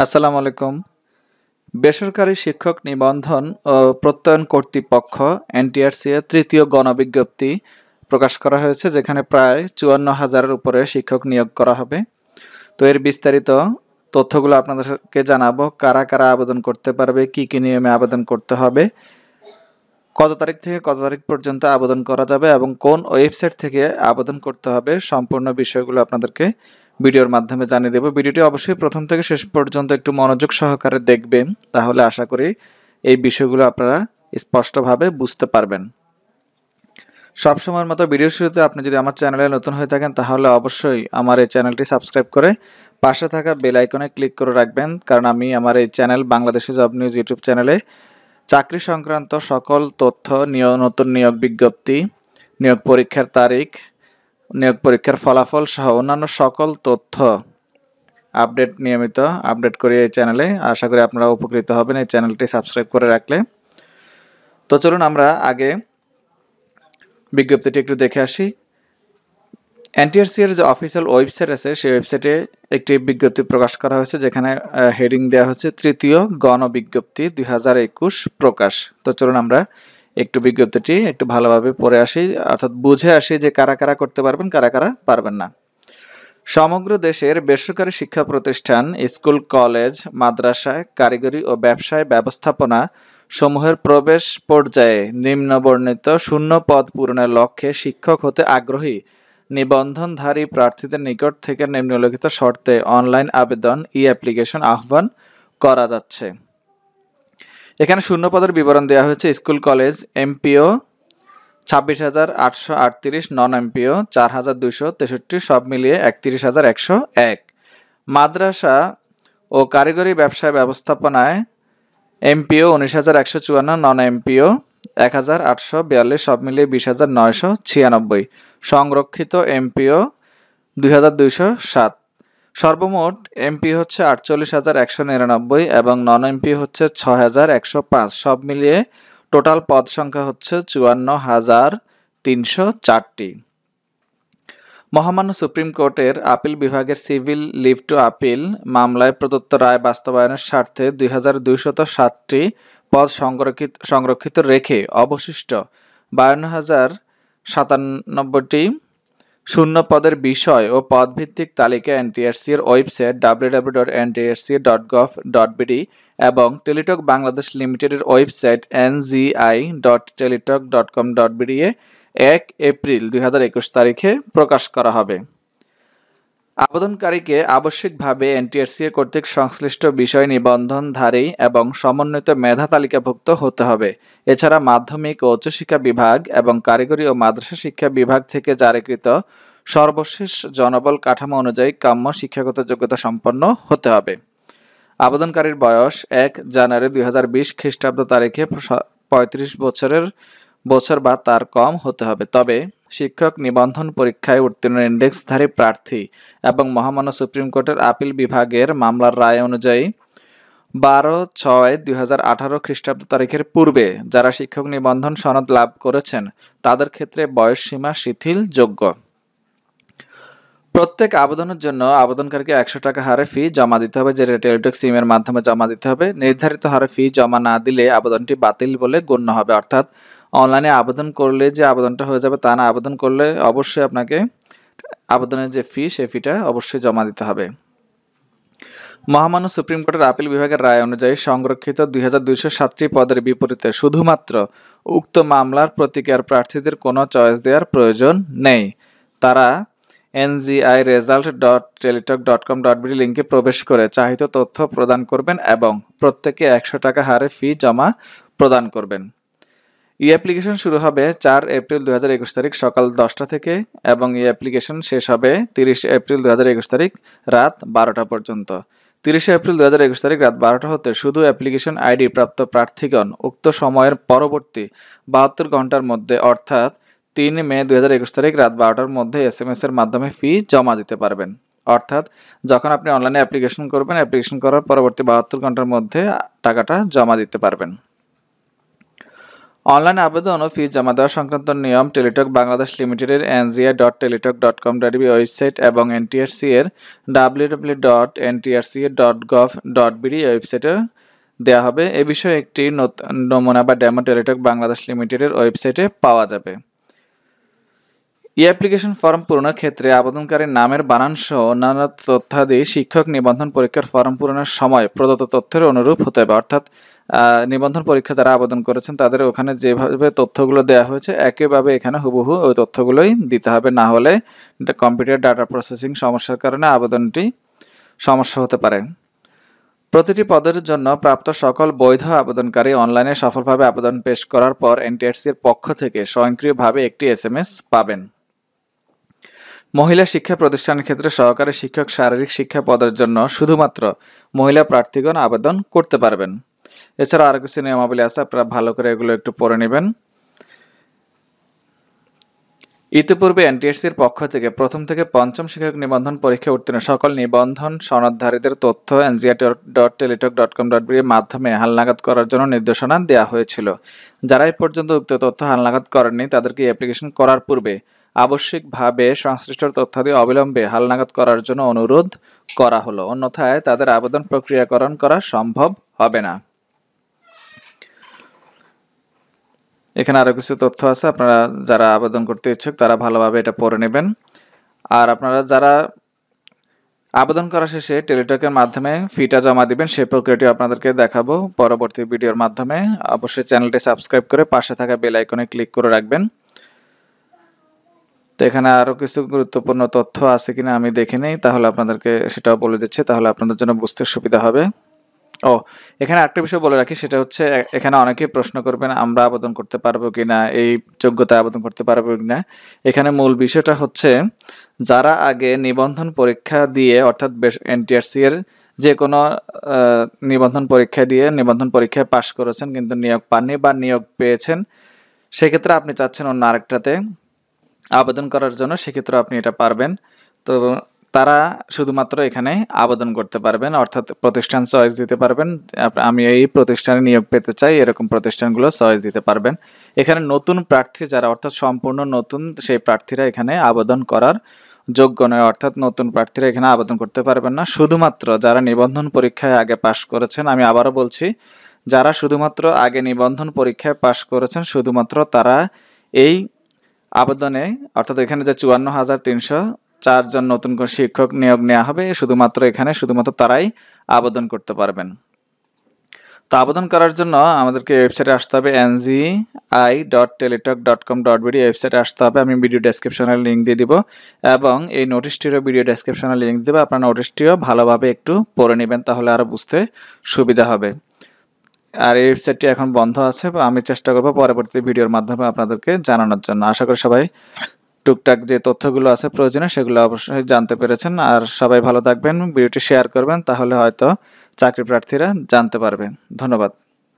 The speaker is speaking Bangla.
আসসালামু আলাইকুম বেসরকারি শিক্ষক নিবন্ধন ও প্রত্যয়ন কর্তৃপক্ষ এনটিআরসি এর তৃতীয় গণবিজ্ঞপ্তি প্রকাশ করা হয়েছে যেখানে প্রায় চুয়ান্ন হাজারের উপরে শিক্ষক নিয়োগ করা হবে তো এর বিস্তারিত তথ্যগুলো আপনাদেরকে জানাবো কারা কারা আবেদন করতে পারবে কি কি নিয়মে আবেদন করতে হবে কত তারিখ থেকে কত তারিখ পর্যন্ত আবেদন করা যাবে এবং কোন ওয়েবসাইট থেকে আবেদন করতে হবে সম্পূর্ণ বিষয়গুলো আপনাদেরকে ভিডিওর মাধ্যমে জানিয়ে দেব ভিডিওটি অবশ্যই প্রথম থেকে শেষ পর্যন্ত একটু মনোযোগ সহকারে দেখবেন তাহলে আশা করি এই বিষয়গুলো আপনারা স্পষ্টভাবে বুঝতে পারবেন সময়ের মতো ভিডিও শুরুতে আপনি যদি আমার চ্যানেলে নতুন হয়ে থাকেন তাহলে অবশ্যই আমার এই চ্যানেলটি সাবস্ক্রাইব করে পাশে থাকা বেল আইকনে ক্লিক করে রাখবেন কারণ আমি আমার এই চ্যানেল বাংলাদেশে জব নিউজ ইউটিউব চ্যানেলে চাকরি সংক্রান্ত সকল তথ্য নতুন নিয়োগ বিজ্ঞপ্তি নিয়োগ পরীক্ষার তারিখ নিয়োগ পরীক্ষার ফলাফল সহ অন্যান্য সকল তথ্য আপডেট নিয়মিত আপডেট করি এই চ্যানেলে আশা করি আপনারা উপকৃত হবেন এই চ্যানেলটি সাবস্ক্রাইব করে রাখলে তো চলুন আমরা আগে বিজ্ঞপ্তিটি একটু দেখে আসি এনটিআরসি এর যে অফিসিয়াল ওয়েবসাইট আছে সেই ওয়েবসাইটে একটি বিজ্ঞপ্তি প্রকাশ করা হয়েছে যেখানে হেডিং দেওয়া হচ্ছে তৃতীয় গণবিজ্ঞপ্তি দুই প্রকাশ তো চলুন আমরা একটু বিজ্ঞপ্তিটি একটু ভালোভাবে পড়ে আসি অর্থাৎ বুঝে আসি যে কারা কারা করতে পারবেন কারা কারা পারবেন না সমগ্র দেশের বেসরকারি শিক্ষা প্রতিষ্ঠান স্কুল কলেজ মাদ্রাসায় কারিগরি ও ব্যবসায় ব্যবস্থাপনা সমূহের প্রবেশ পর্যায়ে নিম্নবর্ণিত শূন্য পদ পূরণের লক্ষ্যে শিক্ষক হতে আগ্রহী নিবন্ধনধারী প্রার্থীদের নিকট থেকে নিম্নলিখিত শর্তে অনলাইন আবেদন ই অ্যাপ্লিকেশন আহ্বান করা যাচ্ছে এখানে শূন্য পদের বিবরণ দেওয়া হয়েছে স্কুল কলেজ এমপিও ছাব্বিশ হাজার আটশো নন এমপিও চার হাজার তেষট্টি সব মিলিয়ে একত্রিশ হাজার একশো এক মাদ্রাসা ও কারিগরি ব্যবসা ব্যবস্থাপনায় এমপিও উনিশ হাজার একশো চুয়ান্ন নন এমপিও এক হাজার আটশো সব মিলিয়ে বিশ হাজার নয়শো ছিয়ানব্বই সংরক্ষিত এমপিও দুই হাজার দুইশো সাত সর্বমোট এমপি হচ্ছে আটচল্লিশ হাজার একশো নিরানব্বই এবং নন এমপি হচ্ছে ছয় হাজার একশো পাঁচ সব মিলিয়ে টোটাল পদ সংখ্যা হচ্ছে চুয়ান্ন হাজার তিনশো চারটি মহামান্য সুপ্রিম কোর্টের আপিল বিভাগের সিভিল লিভ টু আপিল মামলায় প্রদত্ত রায় বাস্তবায়নের স্বার্থে দুই হাজার দুইশত সাতটি পদ সংরক্ষিত সংরক্ষিত রেখে অবশিষ্ট বায়ান্ন হাজার সাতানব্বইটি শূন্য পদের বিষয় ও পদভিত্তিক তালিকা এর ওয়েবসাইট www.ntrc.gov.bd এবং টেলিটক বাংলাদেশ লিমিটেডের ওয়েবসাইট ngi.teletalk.com.bd এ এক এপ্রিল দুই তারিখে প্রকাশ করা হবে আবেদনকারীকে আবশ্যিকভাবে এনটিআরসিএ কর্তৃক সংশ্লিষ্ট বিষয় নিবন্ধনধারী এবং সমন্বিত মেধা তালিকাভুক্ত হতে হবে এছাড়া মাধ্যমিক ও উচ্চশিক্ষা বিভাগ এবং কারিগরি ও মাদ্রাসা শিক্ষা বিভাগ থেকে জারিকৃত সর্বশেষ জনবল কাঠামো অনুযায়ী কাম্য শিক্ষাগত যোগ্যতা সম্পন্ন হতে হবে আবেদনকারীর বয়স এক জানুয়ারি দুই হাজার বিশ খ্রিস্টাব্দ তারিখে পঁয়ত্রিশ বছরের বছর বা তার কম হতে হবে তবে শিক্ষক নিবন্ধন পরীক্ষায় উত্তীর্ণ ইন্ডেক্সধারী প্রার্থী এবং মহামান্য সুপ্রিম কোর্টের আপিল বিভাগের মামলার রায় অনুযায়ী বারো ছয় দুই হাজার আঠারো খ্রিস্টাব্দ তারিখের পূর্বে যারা শিক্ষক নিবন্ধন সনদ লাভ করেছেন তাদের ক্ষেত্রে বয়স সীমা শিথিল যোগ্য প্রত্যেক আবেদনের জন্য আবেদনকারীকে একশো টাকা হারে ফি জমা দিতে হবে যেটা টেলিটক সিমের মাধ্যমে জমা দিতে হবে নির্ধারিত হারে ফি জমা না দিলে আবেদনটি বাতিল বলে গণ্য হবে অর্থাৎ অনলাইনে আবেদন করলে যে আবেদনটা হয়ে যাবে তা না আবেদন করলে অবশ্যই আপনাকে আবেদনের যে ফি সে ফিটা অবশ্যই জমা দিতে হবে মহামান্য সুপ্রিম কোর্টের আপিল বিভাগের রায় অনুযায়ী সংরক্ষিত দুই হাজার দুইশো সাতটি পদের বিপরীতে শুধুমাত্র উক্ত মামলার প্রতিকার প্রার্থীদের কোনো চয়েস দেওয়ার প্রয়োজন নেই তারা NGI result dot Teletalk dot com dot BD লিঙ্কে প্রবেশ করে চাহিত তথ্য প্রদান করবেন এবং প্রত্যেকে একশো টাকা হারে ফি জমা প্রদান করবেন ই অ্যাপ্লিকেশন শুরু হবে চার এপ্রিল দু তারিখ সকাল দশটা থেকে এবং ই অ্যাপ্লিকেশন শেষ হবে তিরিশ এপ্রিল দু তারিখ রাত বারোটা পর্যন্ত তিরিশে এপ্রিল দু তারিখ রাত বারোটা হতে শুধু অ্যাপ্লিকেশন আইডি প্রাপ্ত প্রার্থীগণ উক্ত সময়ের পরবর্তী বাহাত্তর ঘন্টার মধ্যে অর্থাৎ তিন মে দু হাজার একুশ তারিখ রাত বারোটার মধ্যে এস এর মাধ্যমে ফি জমা দিতে পারবেন অর্থাৎ যখন আপনি অনলাইনে অ্যাপ্লিকেশন করবেন অ্যাপ্লিকেশন করার পরবর্তী বাহাত্তর ঘন্টার মধ্যে টাকাটা জমা দিতে পারবেন অনলাইন আবেদন ও ফি জমা দেওয়া সংক্রান্ত নিয়ম টেলিটক বাংলাদেশ লিমিটেডের NGI dot Teletalk dot com dot website এবং এনটিআরসি এর W W dot NTRC dot gov dot BD ওয়েবসাইটে দেওয়া হবে এ বিষয়ে একটি নমুনা বা ডেমো টেলিটক বাংলাদেশ লিমিটেডের ওয়েবসাইটে পাওয়া যাবে ই অ্যাপ্লিকেশন ফর্ম পূরণের ক্ষেত্রে আবেদনকারীর নামের বানান সহ অন্যান্য তথ্যাদি শিক্ষক নিবন্ধন পরীক্ষার ফর্ম পূরণের সময় প্রদত্ত তথ্যের অনুরূপ হতে হবে অর্থাৎ নিবন্ধন পরীক্ষা যারা আবেদন করেছেন তাদের ওখানে যেভাবে তথ্যগুলো দেওয়া হয়েছে একইভাবে এখানে হুবহু ওই তথ্যগুলোই দিতে হবে না হলে কম্পিউটার ডাটা প্রসেসিং সমস্যার কারণে আবেদনটি সমস্যা হতে পারে প্রতিটি পদের জন্য প্রাপ্ত সকল বৈধ আবেদনকারী অনলাইনে সফলভাবে আবেদন পেশ করার পর এনটিআরসি এর পক্ষ থেকে স্বয়ংক্রিয়ভাবে একটি এসএমএস পাবেন মহিলা শিক্ষা প্রতিষ্ঠানের ক্ষেত্রে সহকারী শিক্ষক শারীরিক শিক্ষা পদের জন্য শুধুমাত্র মহিলা প্রার্থীগণ আবেদন করতে পারবেন এছাড়া আরো কিছু নিয়মাবলী আছে আপনারা ভালো করে এগুলো একটু পড়ে নেবেন ইতিপূর্বে এনটিএসসির পক্ষ থেকে প্রথম থেকে পঞ্চম শিক্ষক নিবন্ধন পরীক্ষায় উত্তীর্ণ সকল নিবন্ধন সনদধারীদের তথ্য NGR dot Teletalk dot com dot বির মাধ্যমে হালনাগাদ করার জন্য নির্দেশনা দেওয়া হয়েছিল যারা এই পর্যন্ত উক্ত তথ্য হালনাগাদ করেননি তাদেরকে অ্যাপ্লিকেশন করার পূর্বে আবশ্যিকভাবে সংশ্লিষ্ট তথ্যাদি অবিলম্বে হালনাগাদ করার জন্য অনুরোধ করা হলো অন্যথায় তাদের আবেদন প্রক্রিয়াকরণ করা সম্ভব হবে না এখানে আরও কিছু তথ্য আছে আপনারা যারা আবেদন করতে ইচ্ছুক তারা ভালোভাবে এটা পড়ে নেবেন আর আপনারা যারা আবেদন করা শেষে টেলিটকের মাধ্যমে ফিটা জমা দিবেন সেই প্রক্রিয়াটি আপনাদেরকে দেখাবো পরবর্তী ভিডিওর মাধ্যমে অবশ্যই চ্যানেলটি সাবস্ক্রাইব করে পাশে থাকা বেল আইকনে ক্লিক করে রাখবেন তো এখানে আরও কিছু গুরুত্বপূর্ণ তথ্য আছে কিনা আমি দেখে নেই তাহলে আপনাদেরকে সেটাও বলে দিচ্ছি তাহলে আপনাদের জন্য বুঝতে সুবিধা হবে ও এখানে একটা বিষয় বলে রাখি সেটা হচ্ছে এখানে অনেকে প্রশ্ন করবেন আমরা আবেদন করতে পারবো কিনা এই যোগ্যতা আবেদন করতে পারবো কিনা এখানে মূল বিষয়টা হচ্ছে যারা আগে নিবন্ধন পরীক্ষা দিয়ে অর্থাৎ এনটিআরসি এর যে কোনো নিবন্ধন পরীক্ষা দিয়ে নিবন্ধন পরীক্ষায় পাশ করেছেন কিন্তু নিয়োগ পাননি বা নিয়োগ পেয়েছেন সেক্ষেত্রে আপনি চাচ্ছেন অন্য আরেকটাতে আবেদন করার জন্য সেক্ষেত্রে আপনি এটা পারবেন তো তারা শুধুমাত্র এখানে আবেদন করতে পারবেন অর্থাৎ প্রতিষ্ঠান চয়েস দিতে পারবেন আমি এই প্রতিষ্ঠানে নিয়োগ পেতে চাই এরকম প্রতিষ্ঠানগুলো চয়েস দিতে পারবেন এখানে নতুন প্রার্থী যারা অর্থাৎ সম্পূর্ণ নতুন সেই প্রার্থীরা এখানে আবেদন করার যোগ্য নয় অর্থাৎ নতুন প্রার্থীরা এখানে আবেদন করতে পারবেন না শুধুমাত্র যারা নিবন্ধন পরীক্ষায় আগে পাশ করেছেন আমি আবারও বলছি যারা শুধুমাত্র আগে নিবন্ধন পরীক্ষায় পাশ করেছেন শুধুমাত্র তারা এই আবেদনে অর্থাৎ এখানে যে চুয়ান্ন হাজার তিনশো চারজন নতুন শিক্ষক নিয়োগ নেওয়া হবে শুধুমাত্র এখানে শুধুমাত্র তারাই আবেদন করতে পারবেন তো আবেদন করার জন্য আমাদেরকে ওয়েবসাইটে আসতে হবে NG I dot Teletalk dot com dot BD ওয়েবসাইটে আসতে হবে আমি ভিডিও ডেসক্রিপশনের লিঙ্ক দিয়ে দিব এবং এই নোটিশটিরও ভিডিও ডেসক্রিপশনের লিঙ্ক দেবো আপনার নোটিশটিও ভালোভাবে একটু পড়ে নেবেন তাহলে আরও বুঝতে সুবিধা হবে আর এই ওয়েবসাইটটি এখন বন্ধ আছে আমি চেষ্টা করবো পরবর্তী ভিডিওর মাধ্যমে আপনাদেরকে জানানোর জন্য আশা করি সবাই টুকটাক যে তথ্যগুলো আছে প্রয়োজনে সেগুলো অবশ্যই জানতে পেরেছেন আর সবাই ভালো থাকবেন ভিডিওটি শেয়ার করবেন তাহলে হয়তো চাকরি প্রার্থীরা জানতে পারবেন ধন্যবাদ